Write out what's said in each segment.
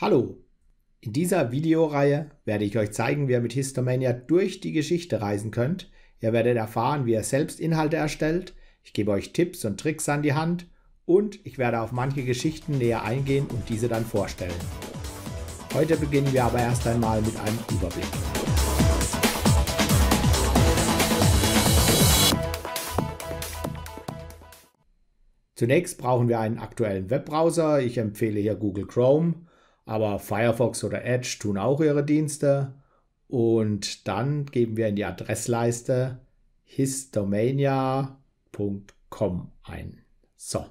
Hallo! In dieser Videoreihe werde ich euch zeigen, wie ihr mit Histomania durch die Geschichte reisen könnt. Ihr werdet erfahren, wie ihr selbst Inhalte erstellt. Ich gebe euch Tipps und Tricks an die Hand und ich werde auf manche Geschichten näher eingehen und diese dann vorstellen. Heute beginnen wir aber erst einmal mit einem Überblick. Zunächst brauchen wir einen aktuellen Webbrowser. Ich empfehle hier Google Chrome aber Firefox oder Edge tun auch ihre Dienste. Und dann geben wir in die Adressleiste histomania.com ein. So.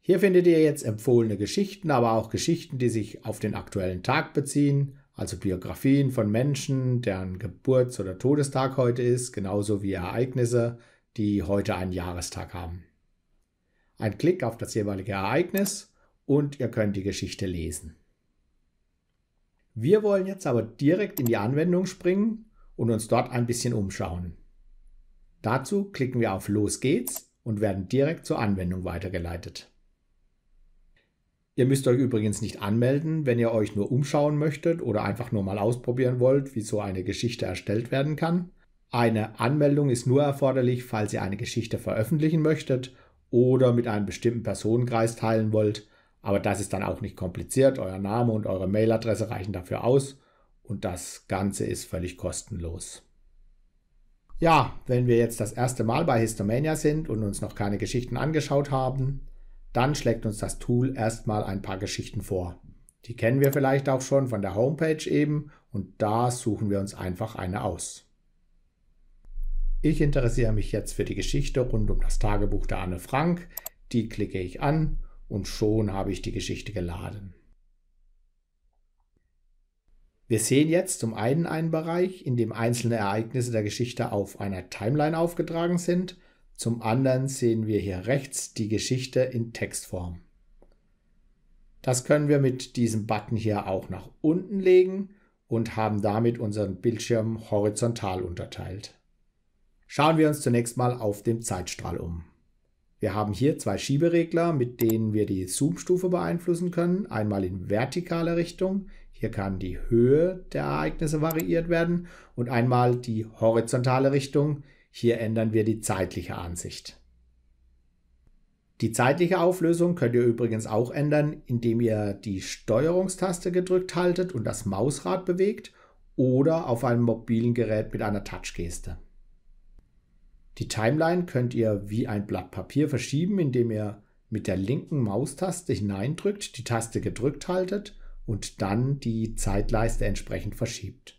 Hier findet ihr jetzt empfohlene Geschichten, aber auch Geschichten, die sich auf den aktuellen Tag beziehen, also Biografien von Menschen, deren Geburts- oder Todestag heute ist, genauso wie Ereignisse, die heute einen Jahrestag haben. Ein Klick auf das jeweilige Ereignis und ihr könnt die Geschichte lesen. Wir wollen jetzt aber direkt in die Anwendung springen und uns dort ein bisschen umschauen. Dazu klicken wir auf Los geht's und werden direkt zur Anwendung weitergeleitet. Ihr müsst euch übrigens nicht anmelden, wenn ihr euch nur umschauen möchtet oder einfach nur mal ausprobieren wollt, wie so eine Geschichte erstellt werden kann. Eine Anmeldung ist nur erforderlich, falls ihr eine Geschichte veröffentlichen möchtet oder mit einem bestimmten Personenkreis teilen wollt aber das ist dann auch nicht kompliziert. Euer Name und eure Mailadresse reichen dafür aus und das Ganze ist völlig kostenlos. Ja, wenn wir jetzt das erste Mal bei Histomania sind und uns noch keine Geschichten angeschaut haben, dann schlägt uns das Tool erstmal ein paar Geschichten vor. Die kennen wir vielleicht auch schon von der Homepage eben und da suchen wir uns einfach eine aus. Ich interessiere mich jetzt für die Geschichte rund um das Tagebuch der Anne Frank. Die klicke ich an und schon habe ich die Geschichte geladen. Wir sehen jetzt zum einen einen Bereich, in dem einzelne Ereignisse der Geschichte auf einer Timeline aufgetragen sind, zum anderen sehen wir hier rechts die Geschichte in Textform. Das können wir mit diesem Button hier auch nach unten legen und haben damit unseren Bildschirm horizontal unterteilt. Schauen wir uns zunächst mal auf dem Zeitstrahl um. Wir haben hier zwei Schieberegler, mit denen wir die Zoom-Stufe beeinflussen können. Einmal in vertikaler Richtung, hier kann die Höhe der Ereignisse variiert werden und einmal die horizontale Richtung, hier ändern wir die zeitliche Ansicht. Die zeitliche Auflösung könnt ihr übrigens auch ändern, indem ihr die Steuerungstaste gedrückt haltet und das Mausrad bewegt oder auf einem mobilen Gerät mit einer Touchgeste. Die Timeline könnt ihr wie ein Blatt Papier verschieben, indem ihr mit der linken Maustaste hineindrückt, die Taste gedrückt haltet und dann die Zeitleiste entsprechend verschiebt.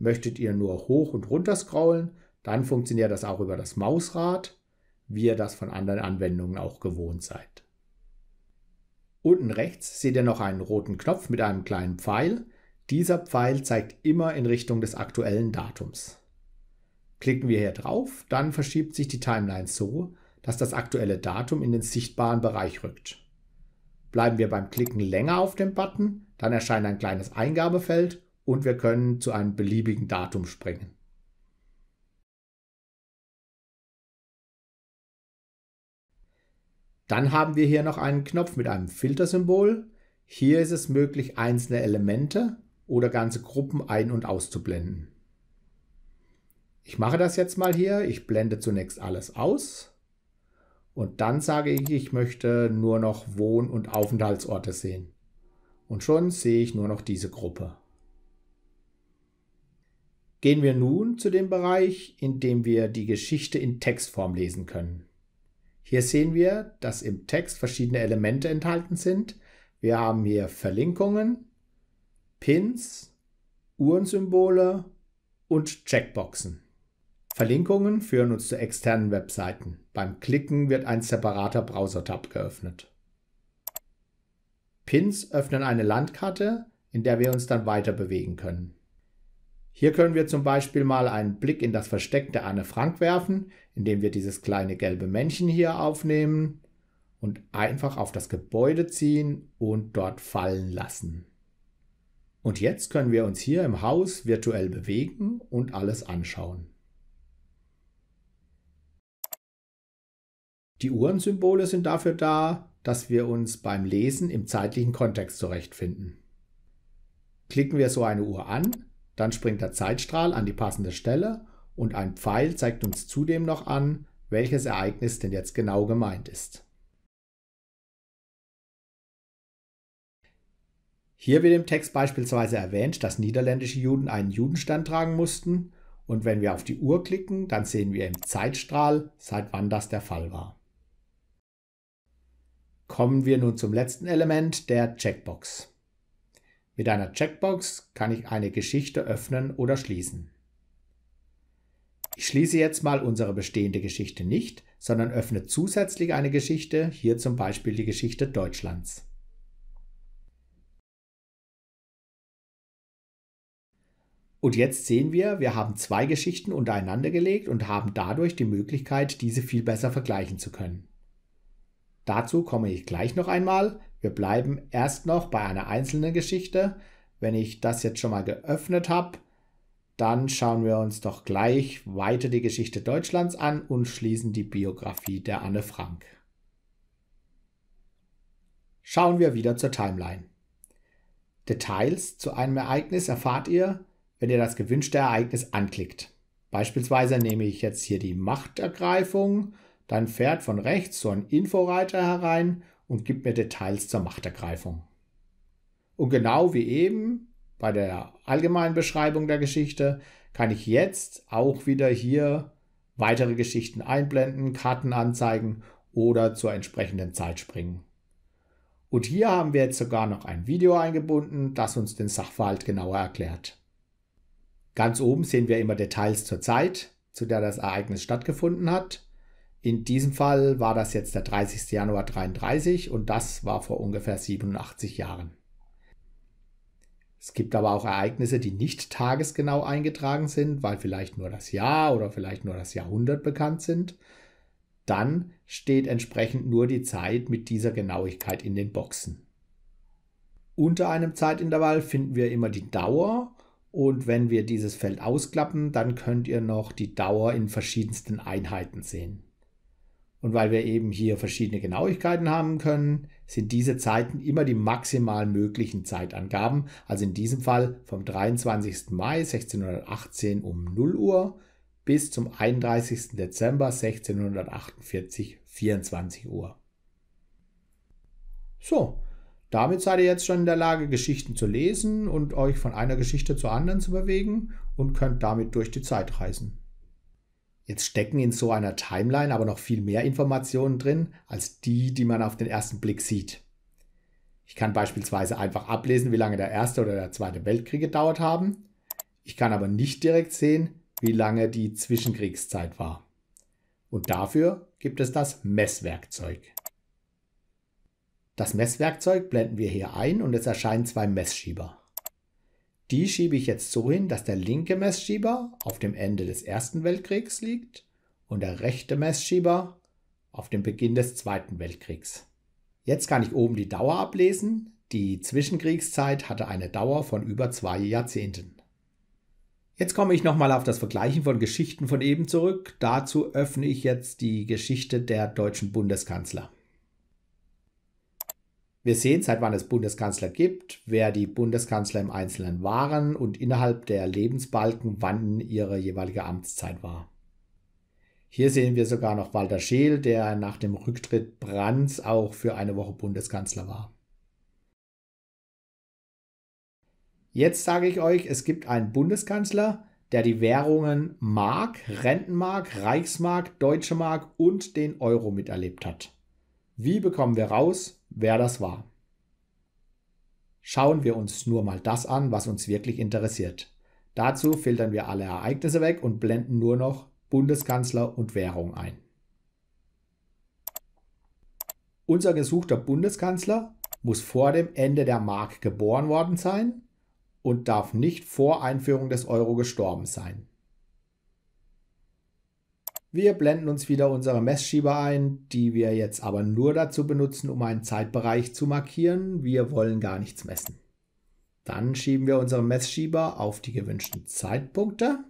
Möchtet ihr nur hoch und runter scrollen, dann funktioniert das auch über das Mausrad, wie ihr das von anderen Anwendungen auch gewohnt seid. Unten rechts seht ihr noch einen roten Knopf mit einem kleinen Pfeil. Dieser Pfeil zeigt immer in Richtung des aktuellen Datums. Klicken wir hier drauf, dann verschiebt sich die Timeline so, dass das aktuelle Datum in den sichtbaren Bereich rückt. Bleiben wir beim Klicken länger auf dem Button, dann erscheint ein kleines Eingabefeld und wir können zu einem beliebigen Datum springen. Dann haben wir hier noch einen Knopf mit einem Filtersymbol. Hier ist es möglich, einzelne Elemente oder ganze Gruppen ein- und auszublenden. Ich mache das jetzt mal hier. Ich blende zunächst alles aus. Und dann sage ich, ich möchte nur noch Wohn- und Aufenthaltsorte sehen. Und schon sehe ich nur noch diese Gruppe. Gehen wir nun zu dem Bereich, in dem wir die Geschichte in Textform lesen können. Hier sehen wir, dass im Text verschiedene Elemente enthalten sind. Wir haben hier Verlinkungen, Pins, Uhrensymbole und Checkboxen. Verlinkungen führen uns zu externen Webseiten. Beim Klicken wird ein separater Browser-Tab geöffnet. Pins öffnen eine Landkarte, in der wir uns dann weiter bewegen können. Hier können wir zum Beispiel mal einen Blick in das Versteck der Anne Frank werfen, indem wir dieses kleine gelbe Männchen hier aufnehmen und einfach auf das Gebäude ziehen und dort fallen lassen. Und jetzt können wir uns hier im Haus virtuell bewegen und alles anschauen. Die Uhrensymbole sind dafür da, dass wir uns beim Lesen im zeitlichen Kontext zurechtfinden. Klicken wir so eine Uhr an, dann springt der Zeitstrahl an die passende Stelle und ein Pfeil zeigt uns zudem noch an, welches Ereignis denn jetzt genau gemeint ist. Hier wird im Text beispielsweise erwähnt, dass niederländische Juden einen Judenstand tragen mussten und wenn wir auf die Uhr klicken, dann sehen wir im Zeitstrahl, seit wann das der Fall war. Kommen wir nun zum letzten Element, der Checkbox. Mit einer Checkbox kann ich eine Geschichte öffnen oder schließen. Ich schließe jetzt mal unsere bestehende Geschichte nicht, sondern öffne zusätzlich eine Geschichte, hier zum Beispiel die Geschichte Deutschlands. Und jetzt sehen wir, wir haben zwei Geschichten untereinander gelegt und haben dadurch die Möglichkeit, diese viel besser vergleichen zu können. Dazu komme ich gleich noch einmal. Wir bleiben erst noch bei einer einzelnen Geschichte. Wenn ich das jetzt schon mal geöffnet habe, dann schauen wir uns doch gleich weiter die Geschichte Deutschlands an und schließen die Biografie der Anne Frank. Schauen wir wieder zur Timeline. Details zu einem Ereignis erfahrt ihr, wenn ihr das gewünschte Ereignis anklickt. Beispielsweise nehme ich jetzt hier die Machtergreifung dann fährt von rechts so ein Inforeiter herein und gibt mir Details zur Machtergreifung. Und genau wie eben bei der allgemeinen Beschreibung der Geschichte kann ich jetzt auch wieder hier weitere Geschichten einblenden, Karten anzeigen oder zur entsprechenden Zeit springen. Und hier haben wir jetzt sogar noch ein Video eingebunden, das uns den Sachverhalt genauer erklärt. Ganz oben sehen wir immer Details zur Zeit, zu der das Ereignis stattgefunden hat. In diesem Fall war das jetzt der 30. Januar 33 und das war vor ungefähr 87 Jahren. Es gibt aber auch Ereignisse, die nicht tagesgenau eingetragen sind, weil vielleicht nur das Jahr oder vielleicht nur das Jahrhundert bekannt sind. Dann steht entsprechend nur die Zeit mit dieser Genauigkeit in den Boxen. Unter einem Zeitintervall finden wir immer die Dauer und wenn wir dieses Feld ausklappen, dann könnt ihr noch die Dauer in verschiedensten Einheiten sehen. Und weil wir eben hier verschiedene Genauigkeiten haben können, sind diese Zeiten immer die maximal möglichen Zeitangaben, also in diesem Fall vom 23. Mai 1618 um 0 Uhr bis zum 31. Dezember 1648 24 Uhr. So, damit seid ihr jetzt schon in der Lage, Geschichten zu lesen und euch von einer Geschichte zur anderen zu bewegen und könnt damit durch die Zeit reisen. Jetzt stecken in so einer Timeline aber noch viel mehr Informationen drin, als die, die man auf den ersten Blick sieht. Ich kann beispielsweise einfach ablesen, wie lange der Erste oder der Zweite Weltkrieg gedauert haben. Ich kann aber nicht direkt sehen, wie lange die Zwischenkriegszeit war. Und dafür gibt es das Messwerkzeug. Das Messwerkzeug blenden wir hier ein und es erscheinen zwei Messschieber. Die schiebe ich jetzt so hin, dass der linke Messschieber auf dem Ende des Ersten Weltkriegs liegt und der rechte Messschieber auf dem Beginn des Zweiten Weltkriegs. Jetzt kann ich oben die Dauer ablesen. Die Zwischenkriegszeit hatte eine Dauer von über zwei Jahrzehnten. Jetzt komme ich nochmal auf das Vergleichen von Geschichten von eben zurück. Dazu öffne ich jetzt die Geschichte der deutschen Bundeskanzler. Wir sehen, seit wann es Bundeskanzler gibt, wer die Bundeskanzler im Einzelnen waren und innerhalb der Lebensbalken, wann ihre jeweilige Amtszeit war. Hier sehen wir sogar noch Walter Scheel, der nach dem Rücktritt Brands auch für eine Woche Bundeskanzler war. Jetzt sage ich euch, es gibt einen Bundeskanzler, der die Währungen Mark, Rentenmark, Reichsmark, Deutsche Mark und den Euro miterlebt hat. Wie bekommen wir raus, wer das war. Schauen wir uns nur mal das an, was uns wirklich interessiert. Dazu filtern wir alle Ereignisse weg und blenden nur noch Bundeskanzler und Währung ein. Unser gesuchter Bundeskanzler muss vor dem Ende der Mark geboren worden sein und darf nicht vor Einführung des Euro gestorben sein. Wir blenden uns wieder unsere Messschieber ein, die wir jetzt aber nur dazu benutzen, um einen Zeitbereich zu markieren. Wir wollen gar nichts messen. Dann schieben wir unseren Messschieber auf die gewünschten Zeitpunkte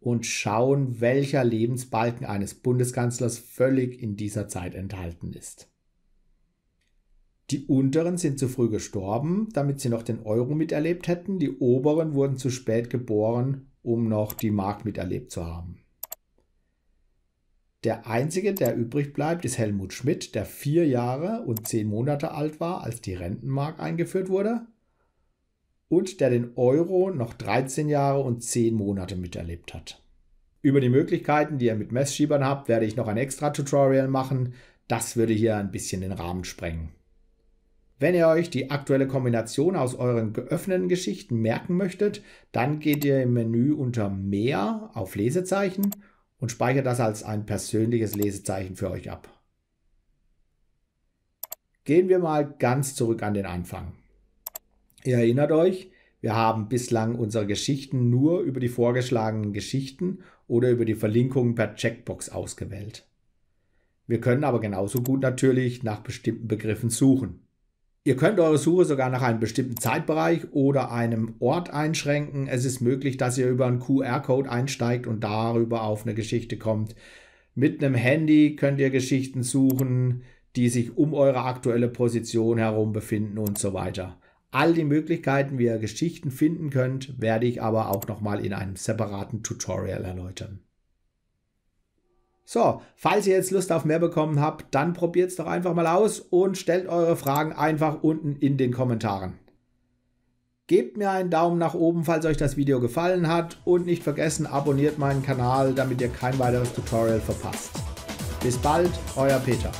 und schauen, welcher Lebensbalken eines Bundeskanzlers völlig in dieser Zeit enthalten ist. Die unteren sind zu früh gestorben, damit sie noch den Euro miterlebt hätten. Die oberen wurden zu spät geboren, um noch die Mark miterlebt zu haben. Der einzige, der übrig bleibt, ist Helmut Schmidt, der vier Jahre und zehn Monate alt war, als die Rentenmark eingeführt wurde und der den Euro noch 13 Jahre und 10 Monate miterlebt hat. Über die Möglichkeiten, die ihr mit Messschiebern habt, werde ich noch ein extra Tutorial machen. Das würde hier ein bisschen den Rahmen sprengen. Wenn ihr euch die aktuelle Kombination aus euren geöffneten Geschichten merken möchtet, dann geht ihr im Menü unter Mehr auf Lesezeichen und speichert das als ein persönliches Lesezeichen für euch ab. Gehen wir mal ganz zurück an den Anfang. Ihr erinnert euch, wir haben bislang unsere Geschichten nur über die vorgeschlagenen Geschichten oder über die Verlinkungen per Checkbox ausgewählt. Wir können aber genauso gut natürlich nach bestimmten Begriffen suchen. Ihr könnt eure Suche sogar nach einem bestimmten Zeitbereich oder einem Ort einschränken. Es ist möglich, dass ihr über einen QR-Code einsteigt und darüber auf eine Geschichte kommt. Mit einem Handy könnt ihr Geschichten suchen, die sich um eure aktuelle Position herum befinden und so weiter. All die Möglichkeiten, wie ihr Geschichten finden könnt, werde ich aber auch nochmal in einem separaten Tutorial erläutern. So, falls ihr jetzt Lust auf mehr bekommen habt, dann probiert es doch einfach mal aus und stellt eure Fragen einfach unten in den Kommentaren. Gebt mir einen Daumen nach oben, falls euch das Video gefallen hat und nicht vergessen, abonniert meinen Kanal, damit ihr kein weiteres Tutorial verpasst. Bis bald, euer Peter.